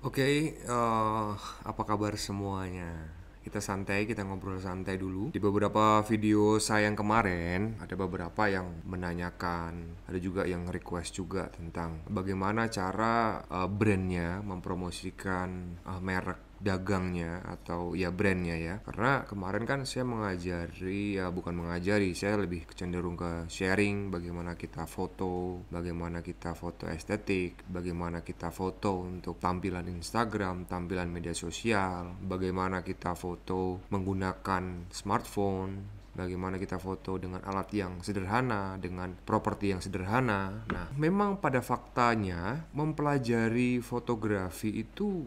Oke, okay, uh, eh, apa kabar semuanya? Kita santai, kita ngobrol santai dulu. Di beberapa video saya yang kemarin, ada beberapa yang menanyakan, ada juga yang request juga tentang bagaimana cara uh, brandnya mempromosikan uh, merek dagangnya atau ya brandnya ya karena kemarin kan saya mengajari ya bukan mengajari saya lebih cenderung ke sharing bagaimana kita foto bagaimana kita foto estetik bagaimana kita foto untuk tampilan Instagram tampilan media sosial bagaimana kita foto menggunakan smartphone bagaimana kita foto dengan alat yang sederhana, dengan properti yang sederhana. Nah, memang pada faktanya mempelajari fotografi itu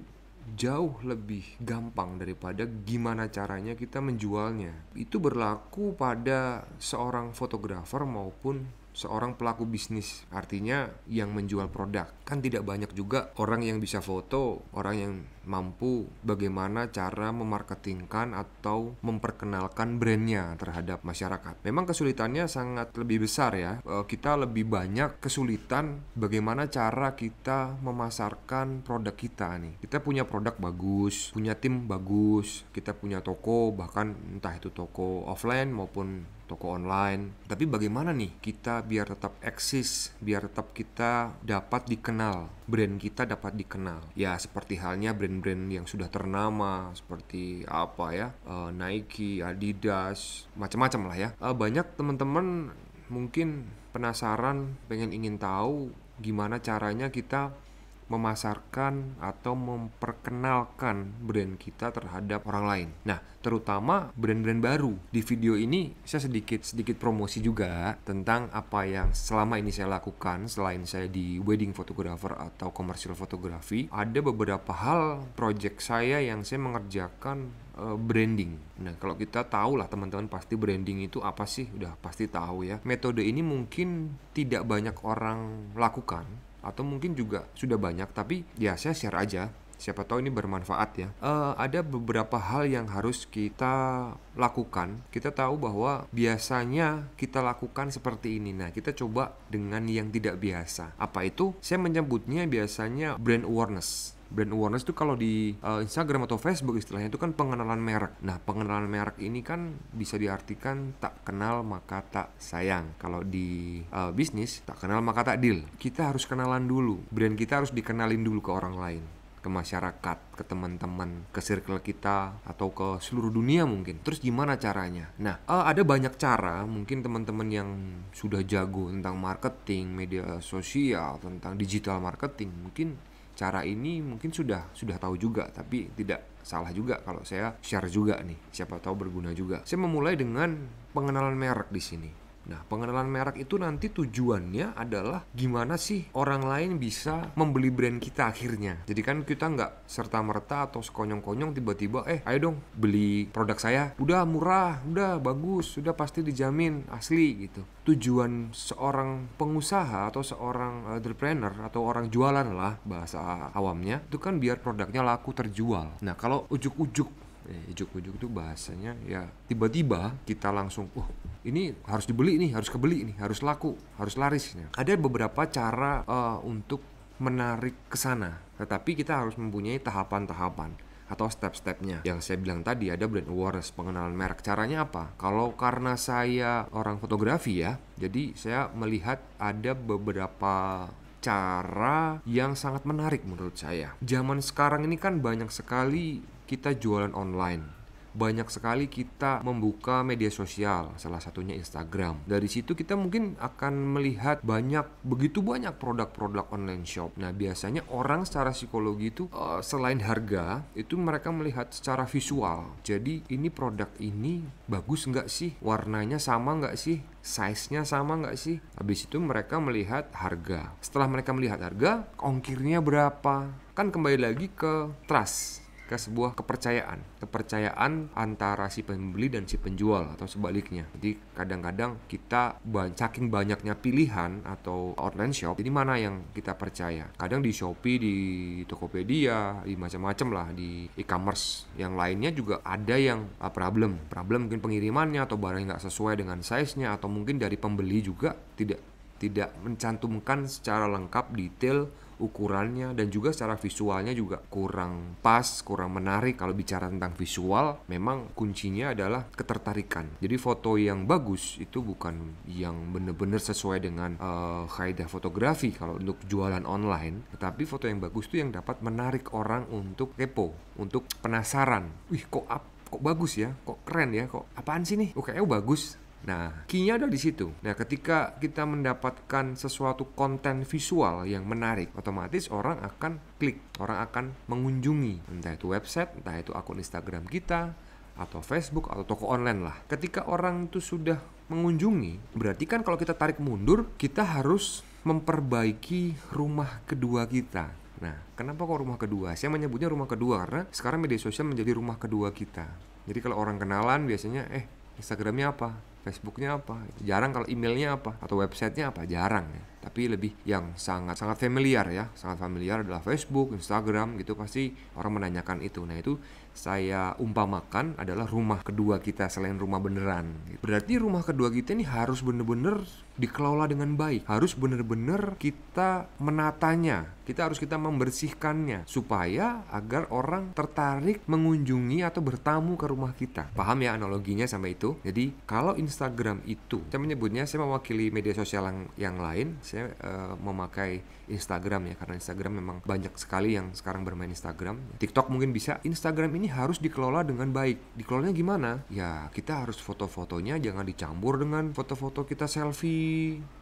jauh lebih gampang daripada gimana caranya kita menjualnya. Itu berlaku pada seorang fotografer maupun seorang pelaku bisnis artinya yang menjual produk kan tidak banyak juga orang yang bisa foto orang yang mampu bagaimana cara memarketingkan atau memperkenalkan brandnya terhadap masyarakat memang kesulitannya sangat lebih besar ya eh, kita lebih banyak kesulitan bagaimana cara kita memasarkan produk kita nih kita punya produk bagus punya tim bagus kita punya toko bahkan entah itu toko offline maupun toko online. Tapi bagaimana nih kita biar tetap eksis, biar tetap kita dapat dikenal, brand kita dapat dikenal. Ya seperti halnya brand-brand yang sudah ternama seperti apa ya, uh, Nike, Adidas, macam-macam lah ya. Uh, banyak teman-teman mungkin penasaran, pengen ingin tahu gimana caranya kita memasarkan atau memperkenalkan brand kita terhadap orang lain. Nah, terutama brand-brand baru. Di video ini saya sedikit sedikit promosi juga tentang apa yang selama ini saya lakukan selain saya di wedding photographer atau commercial photography, ada beberapa hal project saya yang saya mengerjakan eh, branding. Nah, kalau kita tahu lah teman-teman pasti branding itu apa sih? Udah pasti tahu ya. Metode ini mungkin tidak banyak orang lakukan atau mungkin juga sudah banyak tapi ya saya share aja siapa tahu ini bermanfaat ya. Uh, ada beberapa hal yang harus kita lakukan. Kita tahu bahwa biasanya kita lakukan seperti ini. Nah, kita coba dengan yang tidak biasa. Apa itu? Saya menyebutnya biasanya brand awareness brand awareness itu kalau di uh, Instagram atau Facebook istilahnya itu kan pengenalan merek. Nah, pengenalan merek ini kan bisa diartikan tak kenal maka tak sayang. Kalau di uh, bisnis, tak kenal maka tak deal. Kita harus kenalan dulu. Brand kita harus dikenalin dulu ke orang lain ke masyarakat, ke teman-teman, ke circle kita atau ke seluruh dunia mungkin. Terus gimana caranya? Nah, uh, ada banyak cara mungkin teman-teman yang sudah jago tentang marketing, media sosial, tentang digital marketing, mungkin cara ini mungkin sudah sudah tahu juga tapi tidak salah juga kalau saya share juga nih siapa tahu berguna juga saya memulai dengan pengenalan merek di sini Nah, pengenalan merek itu nanti tujuannya adalah gimana sih orang lain bisa membeli brand kita akhirnya. Jadi kan kita nggak serta-merta atau sekonyong-konyong tiba-tiba, eh ayo dong beli produk saya. Udah murah, udah bagus, udah pasti dijamin asli gitu. Tujuan seorang pengusaha atau seorang entrepreneur atau orang jualan lah bahasa awamnya itu kan biar produknya laku terjual. Nah, kalau ujuk-ujuk ujuk-ujuk eh, itu bahasanya ya tiba-tiba kita langsung oh ini harus dibeli nih harus kebeli nih harus laku harus laris ada beberapa cara uh, untuk menarik ke sana tetapi kita harus mempunyai tahapan-tahapan atau step-stepnya yang saya bilang tadi ada brand awareness pengenalan merek caranya apa kalau karena saya orang fotografi ya jadi saya melihat ada beberapa cara yang sangat menarik menurut saya. Zaman sekarang ini kan banyak sekali kita jualan online banyak sekali kita membuka media sosial, salah satunya Instagram. Dari situ kita mungkin akan melihat banyak begitu banyak produk-produk online shop. Nah, biasanya orang secara psikologi itu uh, selain harga, itu mereka melihat secara visual. Jadi, ini produk ini bagus nggak sih? Warnanya sama nggak sih? size-nya sama nggak sih? Habis itu mereka melihat harga. Setelah mereka melihat harga, ongkirnya berapa? Kan kembali lagi ke trust ke sebuah kepercayaan kepercayaan antara si pembeli dan si penjual atau sebaliknya jadi kadang-kadang kita saking banyaknya pilihan atau online shop ini mana yang kita percaya kadang di Shopee di Tokopedia di macam-macam lah di e-commerce yang lainnya juga ada yang ah, problem problem mungkin pengirimannya atau barangnya nggak sesuai dengan size-nya atau mungkin dari pembeli juga tidak tidak mencantumkan secara lengkap detail ukurannya dan juga secara visualnya juga kurang pas, kurang menarik kalau bicara tentang visual. Memang kuncinya adalah ketertarikan. Jadi foto yang bagus itu bukan yang benar-benar sesuai dengan uh, kaidah fotografi kalau untuk jualan online, tetapi foto yang bagus itu yang dapat menarik orang untuk kepo, untuk penasaran. Wih, kok up kok bagus ya, kok keren ya, kok apaan sih nih? Oh bagus, Nah, key-nya ada di situ. Nah, ketika kita mendapatkan sesuatu konten visual yang menarik, otomatis orang akan klik, orang akan mengunjungi, entah itu website, entah itu akun Instagram kita, atau Facebook, atau toko online lah. Ketika orang itu sudah mengunjungi, berarti kan kalau kita tarik mundur, kita harus memperbaiki rumah kedua kita. Nah, kenapa kok rumah kedua? Saya menyebutnya rumah kedua karena sekarang media sosial menjadi rumah kedua kita. Jadi kalau orang kenalan biasanya, eh, Instagramnya apa? Facebooknya apa jarang kalau emailnya apa atau websitenya apa jarang ya tapi lebih yang sangat sangat familiar ya sangat familiar adalah Facebook Instagram gitu pasti orang menanyakan itu nah itu saya umpamakan adalah rumah kedua kita selain rumah beneran Gitu. berarti rumah kedua kita ini harus bener-bener dikelola dengan baik. Harus benar-benar kita menatanya, kita harus kita membersihkannya supaya agar orang tertarik mengunjungi atau bertamu ke rumah kita. Paham ya analoginya sampai itu? Jadi kalau Instagram itu, saya menyebutnya saya mewakili media sosial yang, yang lain, saya uh, memakai Instagram ya karena Instagram memang banyak sekali yang sekarang bermain Instagram. TikTok mungkin bisa. Instagram ini harus dikelola dengan baik. Dikelolanya gimana? Ya kita harus foto-fotonya jangan dicampur dengan foto-foto kita selfie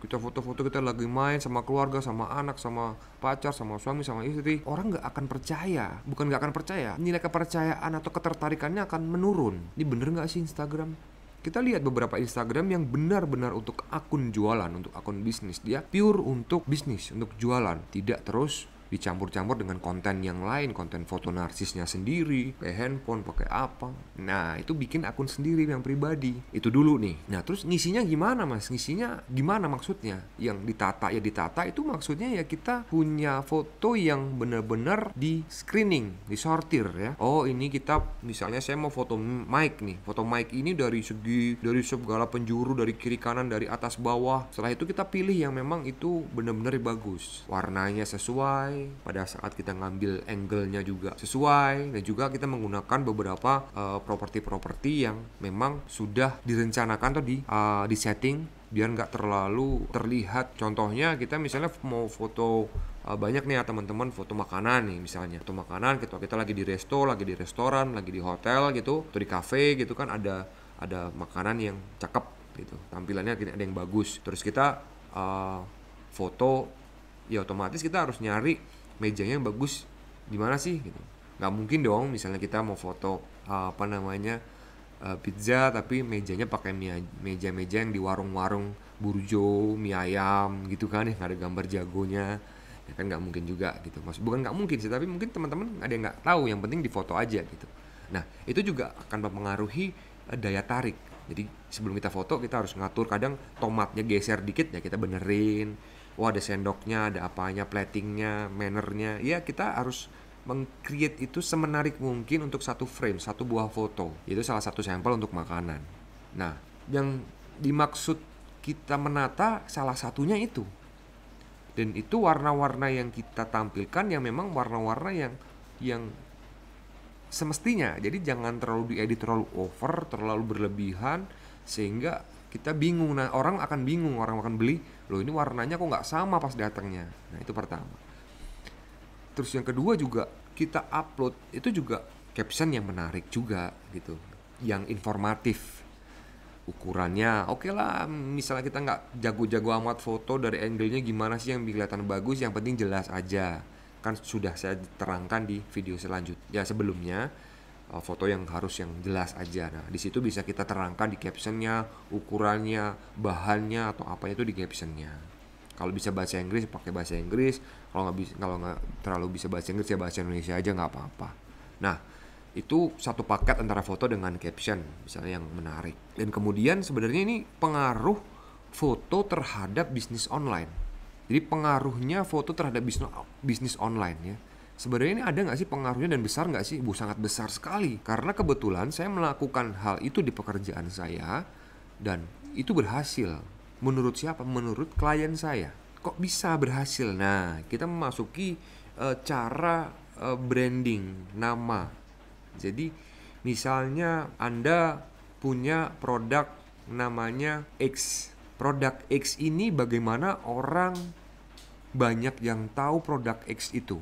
kita foto-foto kita lagi main sama keluarga sama anak sama pacar sama suami sama istri orang nggak akan percaya bukan nggak akan percaya nilai kepercayaan atau ketertarikannya akan menurun ini bener nggak sih Instagram kita lihat beberapa Instagram yang benar-benar untuk akun jualan, untuk akun bisnis. Dia pure untuk bisnis, untuk jualan. Tidak terus dicampur-campur dengan konten yang lain, konten foto narsisnya sendiri, pakai handphone, pakai apa. Nah, itu bikin akun sendiri yang pribadi. Itu dulu nih. Nah, terus ngisinya gimana, Mas? Ngisinya gimana maksudnya? Yang ditata ya ditata itu maksudnya ya kita punya foto yang benar-benar di screening, disortir ya. Oh, ini kita misalnya saya mau foto mic nih. Foto mic ini dari segi dari segala penjuru, dari kiri kanan, dari atas bawah. Setelah itu kita pilih yang memang itu benar-benar bagus. Warnanya sesuai, pada saat kita ngambil angle-nya juga sesuai dan juga kita menggunakan beberapa eh, properti-properti yang memang sudah direncanakan atau di uh, eh, di setting biar nggak terlalu terlihat contohnya kita misalnya mau foto eh, banyak nih ya teman-teman foto makanan nih misalnya foto makanan kita gitu, kita lagi di resto lagi di restoran lagi di hotel gitu atau di cafe gitu kan ada ada makanan yang cakep gitu tampilannya ada yang bagus terus kita uh, foto ya otomatis kita harus nyari mejanya yang bagus di mana sih gitu nggak mungkin dong misalnya kita mau foto uh, apa namanya uh, pizza tapi mejanya pakai meja-meja yang di warung-warung burjo mie ayam gitu kan ya ada gambar jagonya ya kan nggak mungkin juga gitu mas bukan nggak mungkin sih tapi mungkin teman-teman ada yang nggak tahu yang penting difoto aja gitu nah itu juga akan mempengaruhi uh, daya tarik jadi sebelum kita foto kita harus ngatur kadang tomatnya geser dikit ya kita benerin wah oh, ada sendoknya ada apanya platingnya mannernya ya kita harus mengcreate itu semenarik mungkin untuk satu frame satu buah foto itu salah satu sampel untuk makanan nah yang dimaksud kita menata salah satunya itu dan itu warna-warna yang kita tampilkan yang memang warna-warna yang yang semestinya jadi jangan terlalu diedit terlalu over terlalu berlebihan sehingga kita bingung nah orang akan bingung orang akan beli loh ini warnanya kok nggak sama pas datangnya nah itu pertama terus yang kedua juga kita upload itu juga caption yang menarik juga gitu yang informatif ukurannya oke okay lah misalnya kita nggak jago-jago amat foto dari angle-nya gimana sih yang kelihatan bagus yang penting jelas aja kan sudah saya terangkan di video selanjutnya ya sebelumnya Uh, foto yang harus yang jelas aja. Nah, di situ bisa kita terangkan di captionnya, ukurannya, bahannya atau apa itu di captionnya. Kalau bisa bahasa Inggris pakai bahasa Inggris, kalau nggak bisa kalau nggak terlalu bisa bahasa Inggris ya bahasa Indonesia aja nggak apa-apa. Nah, itu satu paket antara foto dengan caption misalnya yang menarik. Dan kemudian sebenarnya ini pengaruh foto terhadap bisnis online. Jadi pengaruhnya foto terhadap bisnis bisnis online ya Sebenarnya ini ada nggak sih pengaruhnya dan besar nggak sih? Bu sangat besar sekali. Karena kebetulan saya melakukan hal itu di pekerjaan saya dan itu berhasil. Menurut siapa? Menurut klien saya. Kok bisa berhasil? Nah, kita memasuki e, cara e, branding nama. Jadi misalnya Anda punya produk namanya X. Produk X ini bagaimana orang banyak yang tahu produk X itu.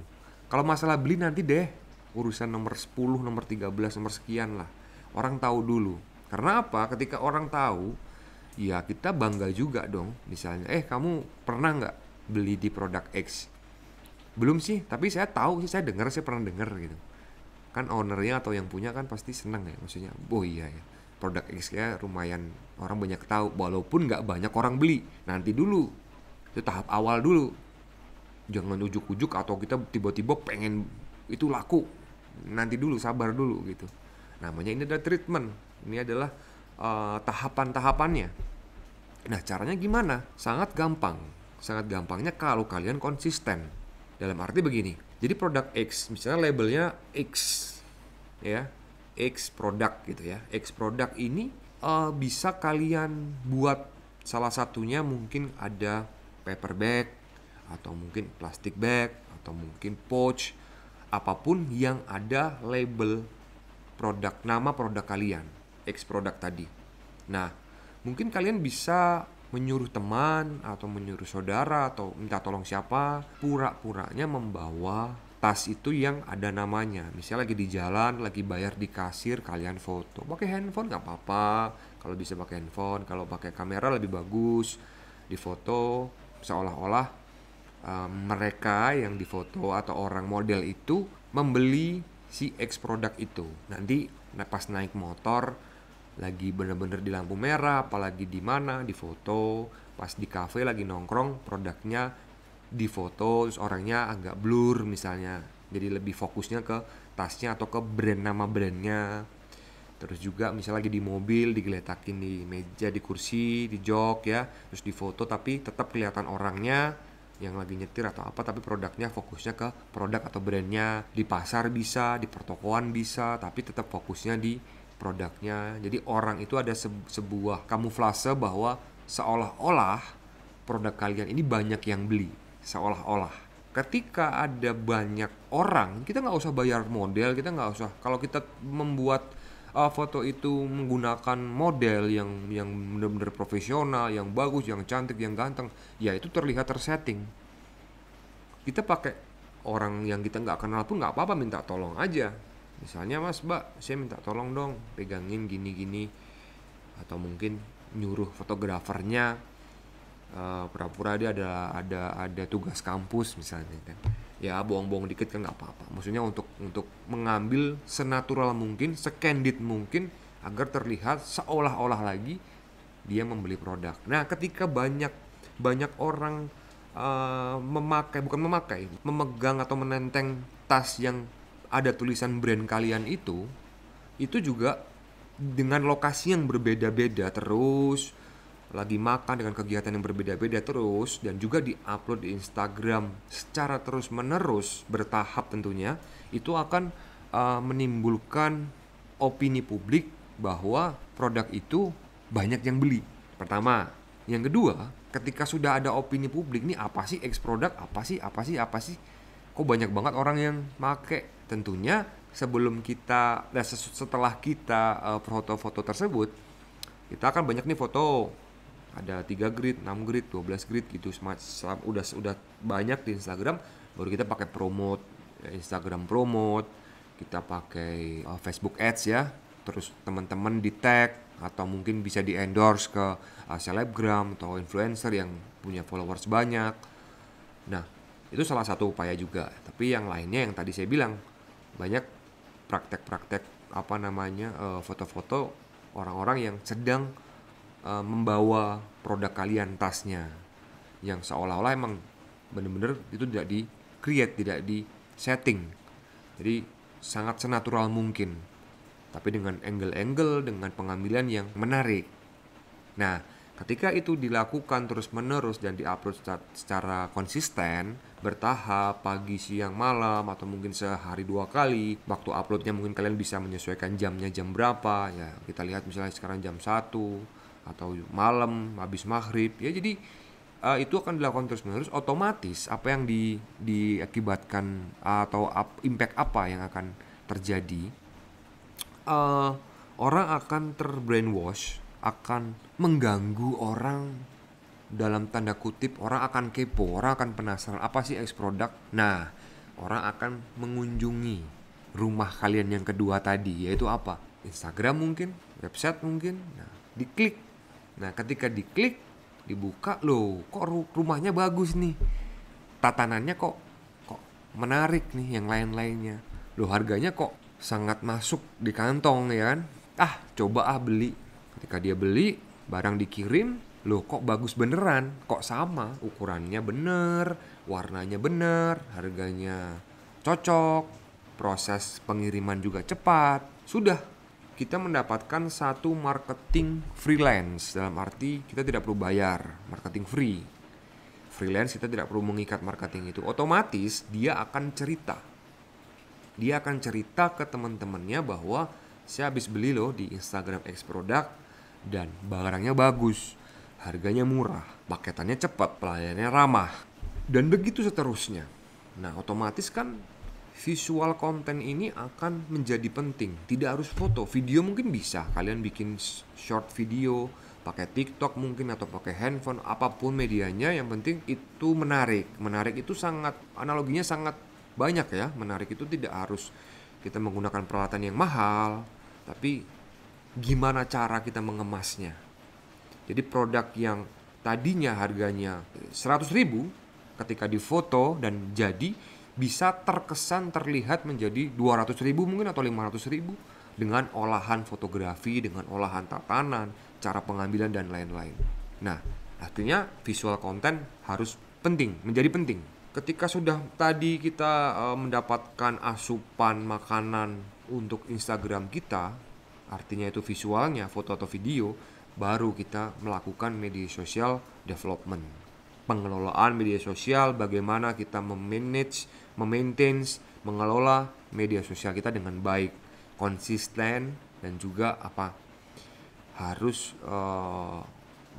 Kalau masalah beli nanti deh, urusan nomor 10, nomor 13, nomor sekian lah. Orang tahu dulu. Karena apa? Ketika orang tahu, ya kita bangga juga dong. Misalnya, eh kamu pernah nggak beli di produk X? Belum sih, tapi saya tahu sih, saya dengar, saya pernah dengar gitu. Kan ownernya atau yang punya kan pasti senang ya, maksudnya, oh iya ya, produk X ya lumayan orang banyak tahu, walaupun nggak banyak orang beli. Nanti dulu, itu tahap awal dulu jangan ujuk-ujuk atau kita tiba-tiba pengen itu laku nanti dulu sabar dulu gitu namanya ini adalah treatment ini adalah uh, tahapan-tahapannya nah caranya gimana sangat gampang sangat gampangnya kalau kalian konsisten dalam arti begini jadi produk X misalnya labelnya X ya X produk gitu ya X produk ini uh, bisa kalian buat salah satunya mungkin ada paper bag atau mungkin plastik bag atau mungkin pouch apapun yang ada label produk nama produk kalian ex produk tadi nah mungkin kalian bisa menyuruh teman atau menyuruh saudara atau minta tolong siapa pura-puranya membawa tas itu yang ada namanya misalnya lagi di jalan lagi bayar di kasir kalian foto pakai handphone nggak apa-apa kalau bisa pakai handphone kalau pakai kamera lebih bagus di foto seolah-olah mereka yang difoto atau orang model itu membeli si X produk itu. Nanti pas naik motor lagi bener-bener di lampu merah, apalagi di mana, di foto, pas di cafe lagi nongkrong, produknya di foto, terus orangnya agak blur misalnya. Jadi lebih fokusnya ke tasnya atau ke brand nama brandnya. Terus juga misalnya lagi di mobil digeletakin di meja, di kursi, di jok ya, terus di foto tapi tetap kelihatan orangnya, yang lagi nyetir atau apa tapi produknya fokusnya ke produk atau brandnya di pasar bisa di pertokoan bisa tapi tetap fokusnya di produknya jadi orang itu ada sebuah kamuflase bahwa seolah-olah produk kalian ini banyak yang beli seolah-olah ketika ada banyak orang kita nggak usah bayar model kita nggak usah kalau kita membuat uh, foto itu menggunakan model yang yang benar-benar profesional, yang bagus, yang cantik, yang ganteng, ya itu terlihat tersetting. Kita pakai orang yang kita nggak kenal pun nggak apa-apa minta tolong aja. Misalnya Mas Mbak, saya minta tolong dong pegangin gini-gini atau mungkin nyuruh fotografernya ah, pura-pura uh, dia ada ada ada tugas kampus misalnya kan ya bohong-bohong dikit kan nggak apa-apa maksudnya untuk untuk mengambil senatural mungkin sekandid mungkin agar terlihat seolah-olah lagi dia membeli produk nah ketika banyak banyak orang uh, memakai bukan memakai memegang atau menenteng tas yang ada tulisan brand kalian itu itu juga dengan lokasi yang berbeda-beda terus lagi makan dengan kegiatan yang berbeda-beda terus dan juga diupload di Instagram secara terus-menerus bertahap tentunya itu akan uh, menimbulkan opini publik bahwa produk itu banyak yang beli. Pertama, yang kedua, ketika sudah ada opini publik nih apa sih X produk, apa sih, apa sih, apa sih? Kok banyak banget orang yang make? Tentunya sebelum kita nah setelah kita foto eh, foto-foto tersebut, kita akan banyak nih foto ada 3 grid, 6 grid, 12 grid gitu semacam udah udah banyak di Instagram baru kita pakai promote ya, Instagram promote kita pakai uh, Facebook Ads ya terus teman-teman di tag atau mungkin bisa di endorse ke uh, selebgram atau influencer yang punya followers banyak nah itu salah satu upaya juga tapi yang lainnya yang tadi saya bilang banyak praktek-praktek apa namanya uh, foto-foto uh, orang-orang yang sedang uh, membawa produk kalian tasnya yang seolah-olah emang bener-bener itu tidak di create tidak di setting jadi sangat senatural mungkin tapi dengan angle-angle dengan pengambilan yang menarik nah ketika itu dilakukan terus-menerus dan di diupload secara konsisten bertahap pagi siang malam atau mungkin sehari dua kali waktu uploadnya mungkin kalian bisa menyesuaikan jamnya jam berapa ya kita lihat misalnya sekarang jam 1 atau malam habis maghrib ya jadi uh, itu akan dilakukan terus menerus otomatis apa yang di diakibatkan atau up, impact apa yang akan terjadi uh, orang akan terbrainwash akan mengganggu orang dalam tanda kutip orang akan kepo orang akan penasaran apa sih ex product nah orang akan mengunjungi rumah kalian yang kedua tadi yaitu apa Instagram mungkin website mungkin nah diklik Nah, ketika diklik, dibuka, loh, kok rumahnya bagus nih. Tatanannya kok kok menarik nih yang lain-lainnya. Loh, harganya kok sangat masuk di kantong ya kan. Ah, coba ah beli. Ketika dia beli, barang dikirim, loh kok bagus beneran, kok sama, ukurannya bener, warnanya bener, harganya cocok, proses pengiriman juga cepat. Sudah, kita mendapatkan satu marketing freelance dalam arti kita tidak perlu bayar marketing free freelance kita tidak perlu mengikat marketing itu otomatis dia akan cerita dia akan cerita ke teman-temannya bahwa saya habis beli loh di Instagram X product dan barangnya bagus harganya murah paketannya cepat pelayanannya ramah dan begitu seterusnya nah otomatis kan visual konten ini akan menjadi penting. Tidak harus foto, video mungkin bisa. Kalian bikin short video, pakai TikTok mungkin atau pakai handphone, apapun medianya yang penting itu menarik. Menarik itu sangat analoginya sangat banyak ya. Menarik itu tidak harus kita menggunakan peralatan yang mahal, tapi gimana cara kita mengemasnya. Jadi produk yang tadinya harganya 100.000 ketika difoto dan jadi bisa terkesan terlihat menjadi 200 ribu mungkin atau 500 ribu dengan olahan fotografi, dengan olahan tatanan, cara pengambilan dan lain-lain. Nah, artinya visual content harus penting, menjadi penting. Ketika sudah tadi kita eh, mendapatkan asupan makanan untuk Instagram kita, artinya itu visualnya, foto atau video, baru kita melakukan media sosial development pengelolaan media sosial, bagaimana kita memanage, memaintain, mengelola media sosial kita dengan baik, konsisten dan juga apa harus uh,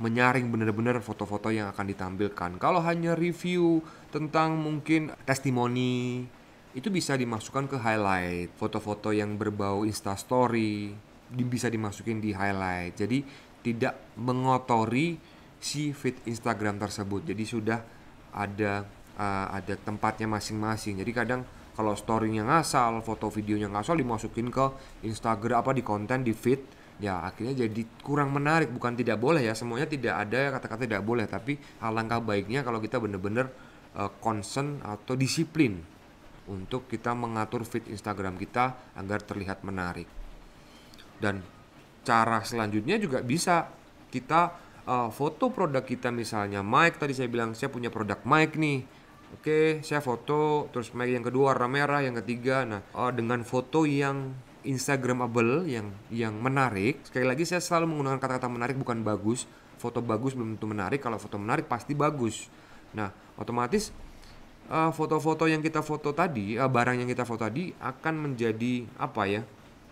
menyaring benar-benar foto-foto yang akan ditampilkan. Kalau hanya review tentang mungkin testimoni itu bisa dimasukkan ke highlight, foto-foto yang berbau instastory bisa dimasukin di highlight. Jadi tidak mengotori si feed Instagram tersebut. Jadi sudah ada uh, ada tempatnya masing-masing. Jadi kadang kalau storynya ngasal, foto videonya ngasal dimasukin ke Instagram apa di konten di feed, ya akhirnya jadi kurang menarik. Bukan tidak boleh ya, semuanya tidak ada kata-kata tidak boleh, tapi alangkah baiknya kalau kita bener-bener uh, eh, concern atau disiplin untuk kita mengatur feed Instagram kita agar terlihat menarik. Dan cara selanjutnya juga bisa kita uh, foto produk kita misalnya mic tadi saya bilang saya punya produk mic nih oke okay, saya foto terus mic yang kedua warna merah yang ketiga nah uh, dengan foto yang instagramable yang yang menarik sekali lagi saya selalu menggunakan kata-kata menarik bukan bagus foto bagus belum tentu menarik kalau foto menarik pasti bagus nah otomatis ah, foto-foto uh, yang kita foto tadi, uh, barang yang kita foto tadi akan menjadi apa ya?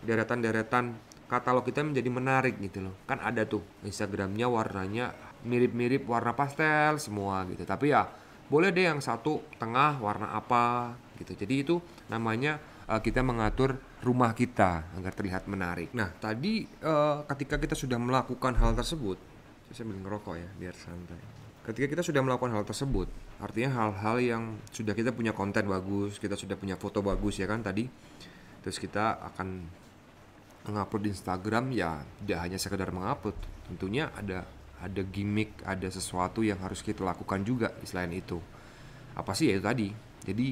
deretan-deretan katalog kita menjadi menarik gitu loh kan ada tuh Instagramnya warnanya mirip-mirip warna pastel semua gitu tapi ya boleh deh yang satu tengah warna apa gitu jadi itu namanya uh, kita mengatur rumah kita agar terlihat menarik nah tadi uh, ketika kita sudah melakukan hal tersebut saya sambil ngerokok ya biar santai ketika kita sudah melakukan hal tersebut artinya hal-hal yang sudah kita punya konten bagus kita sudah punya foto bagus ya kan tadi terus kita akan mengupload di Instagram ya tidak hanya sekedar mengupload tentunya ada ada gimmick ada sesuatu yang harus kita lakukan juga selain itu apa sih ya itu tadi jadi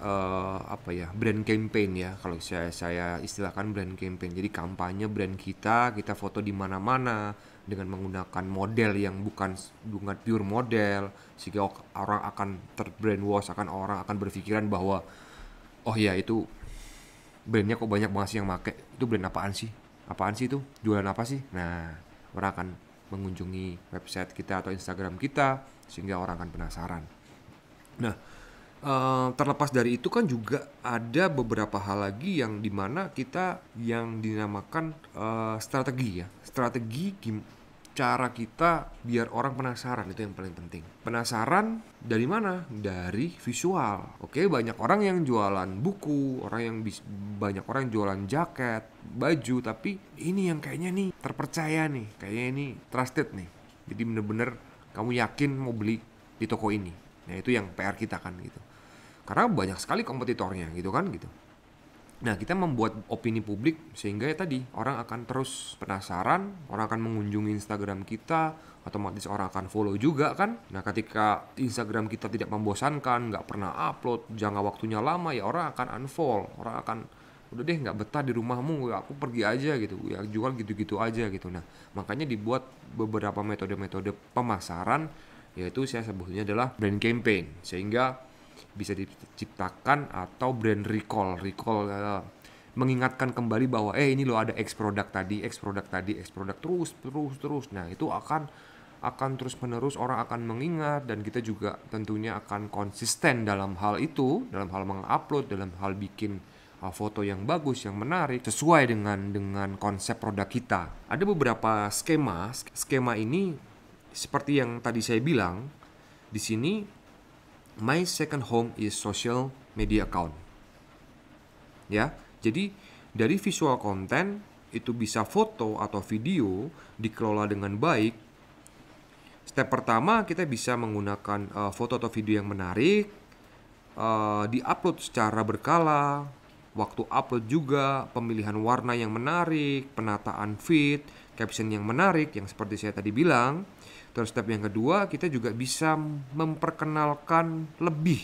uh, apa ya brand campaign ya kalau saya saya istilahkan brand campaign jadi kampanye brand kita kita foto di mana-mana dengan menggunakan model yang bukan bukan pure model sehingga orang akan terbrand terbrandwash akan orang akan berpikiran bahwa oh ya itu brandnya kok banyak banget sih yang make itu brand apaan sih apaan sih itu jualan apa sih nah orang akan mengunjungi website kita atau Instagram kita sehingga orang akan penasaran nah Uh, terlepas dari itu kan juga ada beberapa hal lagi yang dimana kita yang dinamakan uh, strategi ya strategi cara kita biar orang penasaran itu yang paling penting. Penasaran dari mana? Dari visual. Oke, banyak orang yang jualan buku, orang yang bis banyak orang yang jualan jaket, baju, tapi ini yang kayaknya nih terpercaya nih, kayaknya ini trusted nih. Jadi bener-bener kamu yakin mau beli di toko ini. Nah, itu yang PR kita kan gitu. Karena banyak sekali kompetitornya gitu kan gitu. Nah, kita membuat opini publik sehingga ya tadi orang akan terus penasaran, orang akan mengunjungi Instagram kita, otomatis orang akan follow juga kan. Nah, ketika Instagram kita tidak membosankan, nggak pernah upload, jangka waktunya lama ya orang akan unfollow, orang akan udah deh nggak betah di rumahmu ya aku pergi aja gitu ya jual gitu-gitu aja gitu nah makanya dibuat beberapa metode-metode pemasaran yaitu saya sebutnya adalah brand campaign sehingga bisa diciptakan atau brand recall recall uh, mengingatkan kembali bahwa eh ini lo ada X produk tadi X produk tadi X produk terus terus terus nah itu akan akan terus menerus orang akan mengingat dan kita juga tentunya akan konsisten dalam hal itu dalam hal mengupload dalam hal bikin uh, foto yang bagus yang menarik sesuai dengan dengan konsep produk kita ada beberapa skema skema ini seperti yang tadi saya bilang di sini my second home is social media account. Ya, jadi dari visual content itu bisa foto atau video dikelola dengan baik. Step pertama kita bisa menggunakan uh, foto atau video yang menarik, uh, diupload secara berkala, waktu upload juga, pemilihan warna yang menarik, penataan fit, caption yang menarik yang seperti saya tadi bilang. Terus step yang kedua kita juga bisa memperkenalkan lebih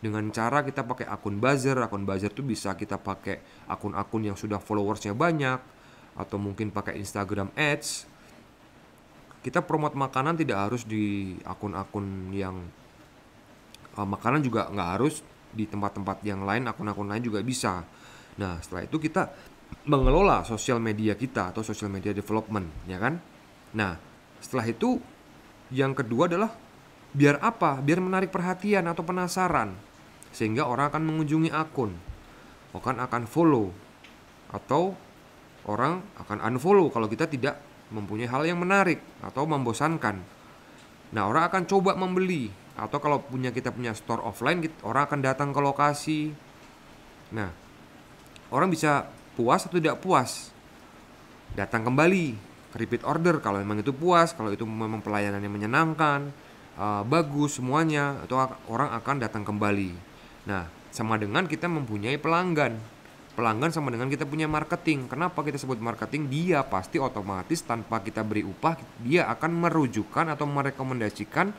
dengan cara kita pakai akun buzzer. Akun buzzer tuh bisa kita pakai akun-akun yang sudah followersnya banyak atau mungkin pakai Instagram Ads. Kita promote makanan tidak harus di akun-akun yang uh, makanan juga nggak harus di tempat-tempat yang lain akun-akun lain juga bisa. Nah setelah itu kita mengelola sosial media kita atau sosial media development ya kan. Nah setelah itu, yang kedua adalah biar apa? Biar menarik perhatian atau penasaran sehingga orang akan mengunjungi akun. Orang akan follow atau orang akan unfollow kalau kita tidak mempunyai hal yang menarik atau membosankan. Nah, orang akan coba membeli atau kalau punya kita punya store offline orang akan datang ke lokasi. Nah, orang bisa puas atau tidak puas datang kembali repeat order kalau memang itu puas kalau itu memang pelayanannya menyenangkan uh, bagus semuanya atau orang akan datang kembali nah sama dengan kita mempunyai pelanggan pelanggan sama dengan kita punya marketing kenapa kita sebut marketing dia pasti otomatis tanpa kita beri upah dia akan merujukan atau merekomendasikan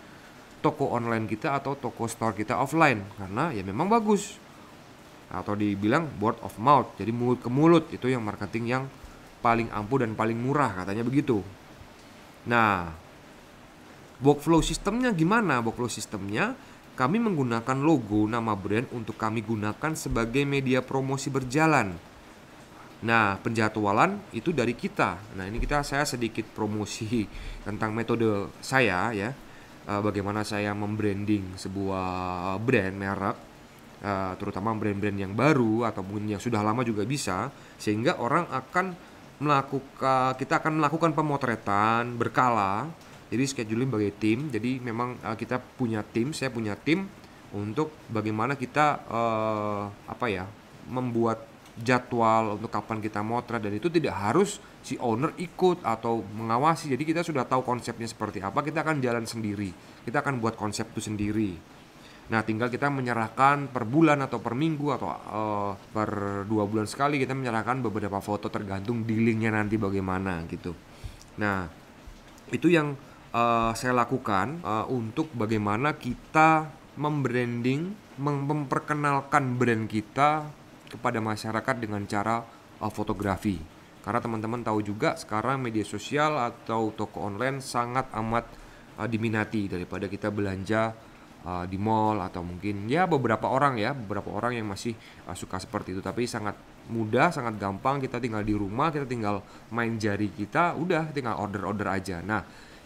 toko online kita atau toko store kita offline karena ya memang bagus atau dibilang word of mouth jadi mulut ke mulut itu yang marketing yang paling ampuh dan paling murah katanya begitu. Nah, workflow sistemnya gimana? Workflow sistemnya kami menggunakan logo nama brand untuk kami gunakan sebagai media promosi berjalan. Nah, penjadwalan itu dari kita. Nah, ini kita saya sedikit promosi tentang metode saya ya. Eh, bagaimana saya membranding sebuah brand merek eh, terutama brand-brand yang baru ataupun yang sudah lama juga bisa sehingga orang akan melakukan kita akan melakukan pemotretan berkala. Jadi scheduling sebagai tim. Jadi memang uh, kita punya tim, saya punya tim untuk bagaimana kita uh, apa ya membuat jadwal untuk kapan kita motret dan itu tidak harus si owner ikut atau mengawasi jadi kita sudah tahu konsepnya seperti apa kita akan jalan sendiri kita akan buat konsep itu sendiri Nah, tinggal kita menyerahkan per bulan atau per minggu atau uh, per dua bulan sekali kita menyerahkan beberapa foto tergantung dealingnya nanti bagaimana gitu. Nah, itu yang uh, saya lakukan uh, untuk bagaimana kita membranding, mem memperkenalkan brand kita kepada masyarakat dengan cara uh, fotografi. Karena teman-teman tahu juga sekarang media sosial atau toko online sangat amat uh, diminati daripada kita belanja uh, di mall atau mungkin ya beberapa orang ya beberapa orang yang masih uh, suka seperti itu tapi sangat mudah sangat gampang kita tinggal di rumah kita tinggal main jari kita udah tinggal order order aja nah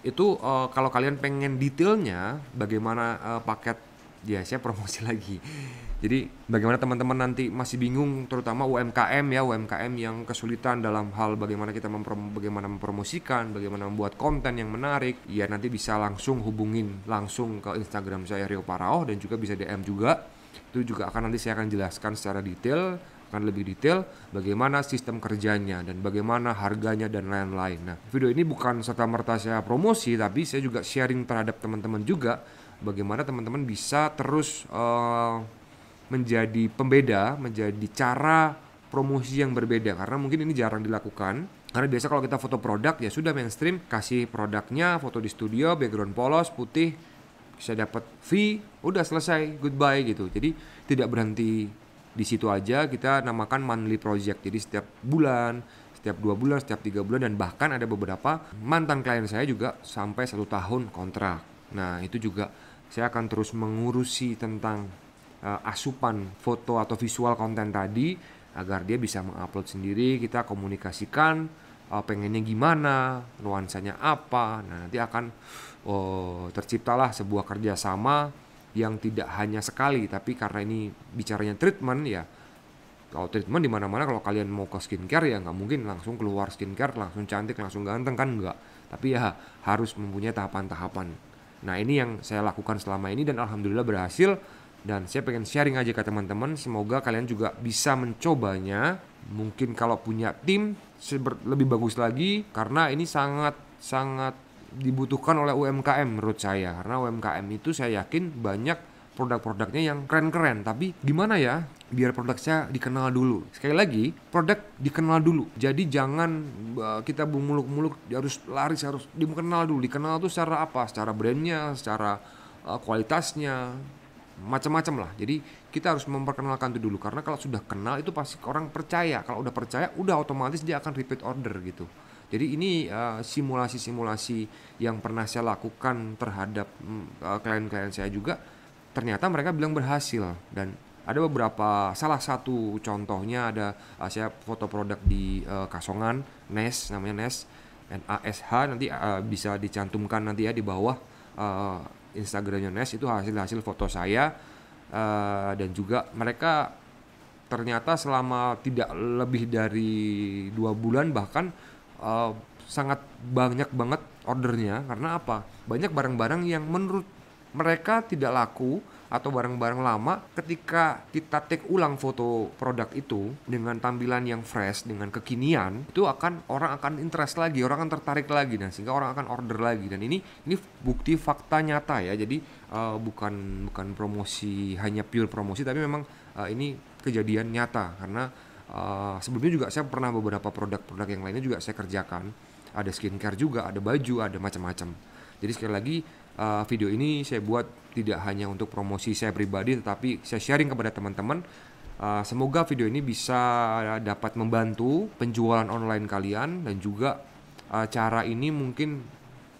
itu uh, kalau kalian pengen detailnya bagaimana uh, paket ya saya promosi lagi jadi bagaimana teman-teman nanti masih bingung terutama UMKM ya, UMKM yang kesulitan dalam hal bagaimana kita memprom bagaimana mempromosikan, bagaimana membuat konten yang menarik, ya nanti bisa langsung hubungin langsung ke Instagram saya Rio Parao dan juga bisa DM juga. Itu juga akan nanti saya akan jelaskan secara detail akan lebih detail bagaimana sistem kerjanya dan bagaimana harganya dan lain-lain. Nah, video ini bukan serta merta saya promosi tapi saya juga sharing terhadap teman-teman juga bagaimana teman-teman bisa terus uh, menjadi pembeda, menjadi cara promosi yang berbeda karena mungkin ini jarang dilakukan. Karena biasa kalau kita foto produk ya sudah mainstream, kasih produknya, foto di studio, background polos, putih, bisa dapat fee, udah selesai, goodbye gitu. Jadi tidak berhenti di situ aja kita namakan monthly project. Jadi setiap bulan, setiap dua bulan, setiap tiga bulan dan bahkan ada beberapa mantan klien saya juga sampai satu tahun kontrak. Nah itu juga saya akan terus mengurusi tentang uh, asupan foto atau visual konten tadi agar dia bisa mengupload sendiri kita komunikasikan uh, pengennya gimana nuansanya apa nah nanti akan uh, terciptalah sebuah kerjasama yang tidak hanya sekali tapi karena ini bicaranya treatment ya kalau treatment dimana mana mana kalau kalian mau ke skincare ya nggak mungkin langsung keluar skincare langsung cantik langsung ganteng kan nggak tapi ya harus mempunyai tahapan-tahapan nah ini yang saya lakukan selama ini dan alhamdulillah berhasil dan saya pengen sharing aja ke teman-teman semoga kalian juga bisa mencobanya mungkin kalau punya tim lebih bagus lagi karena ini sangat sangat dibutuhkan oleh UMKM menurut saya karena UMKM itu saya yakin banyak produk-produknya yang keren-keren tapi gimana ya biar produk saya dikenal dulu sekali lagi produk dikenal dulu jadi jangan eh, kita muluk-muluk harus laris harus dikenal dulu dikenal itu secara apa secara brandnya secara eh, kualitasnya macam-macam lah. Jadi kita harus memperkenalkan itu dulu karena kalau sudah kenal itu pasti orang percaya. Kalau udah percaya, udah otomatis dia akan repeat order gitu. Jadi ini eh, simulasi-simulasi uh, yang pernah saya lakukan terhadap klien mm, eh, klien-klien saya juga ternyata mereka bilang berhasil dan ada beberapa salah satu contohnya ada uh, saya foto produk di uh, Kasongan Nes namanya Nes NASH nanti uh, bisa dicantumkan nanti ya di bawah uh, Instagramnya Nes itu hasil hasil foto saya uh, dan juga mereka ternyata selama tidak lebih dari dua bulan bahkan uh, sangat banyak banget ordernya karena apa banyak barang-barang yang menurut mereka tidak laku atau barang-barang lama ketika kita take ulang foto produk itu dengan tampilan yang fresh dengan kekinian itu akan orang akan interest lagi orang akan tertarik lagi dan sehingga orang akan order lagi dan ini ini bukti fakta nyata ya jadi uh, bukan bukan promosi hanya pure promosi tapi memang uh, ini kejadian nyata karena uh, sebelumnya juga saya pernah beberapa produk-produk yang lainnya juga saya kerjakan ada skincare juga ada baju ada macam-macam jadi sekali lagi uh, video ini saya buat tidak hanya untuk promosi saya pribadi tetapi saya sharing kepada teman-teman uh, semoga video ini bisa dapat membantu penjualan online kalian dan juga uh, cara ini mungkin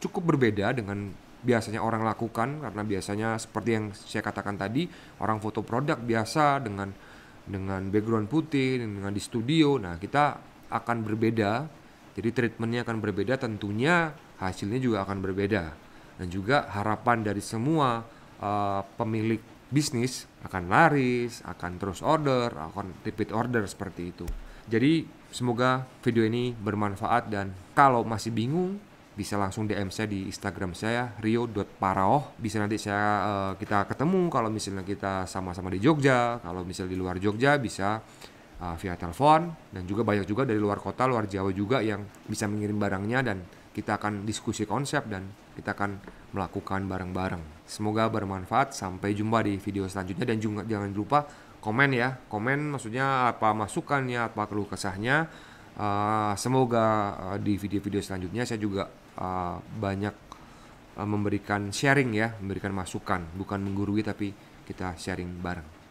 cukup berbeda dengan biasanya orang lakukan karena biasanya seperti yang saya katakan tadi orang foto produk biasa dengan dengan background putih dengan di studio nah kita akan berbeda jadi treatmentnya akan berbeda tentunya hasilnya juga akan berbeda dan juga harapan dari semua uh, pemilik bisnis akan laris, akan terus order, akan repeat order seperti itu. Jadi semoga video ini bermanfaat dan kalau masih bingung bisa langsung DM saya di Instagram saya rio.paraoh bisa nanti saya uh, kita ketemu kalau misalnya kita sama-sama di Jogja kalau misalnya di luar Jogja bisa uh, via telepon dan juga banyak juga dari luar kota luar Jawa juga yang bisa mengirim barangnya dan kita akan diskusi konsep dan kita akan melakukan bareng-bareng. Semoga bermanfaat. Sampai jumpa di video selanjutnya dan juga jangan lupa komen ya. Komen maksudnya apa masukannya, apa keluh kesahnya. Uh, semoga uh, di video-video selanjutnya saya juga uh, banyak uh, memberikan sharing ya, memberikan masukan, bukan menggurui tapi kita sharing bareng.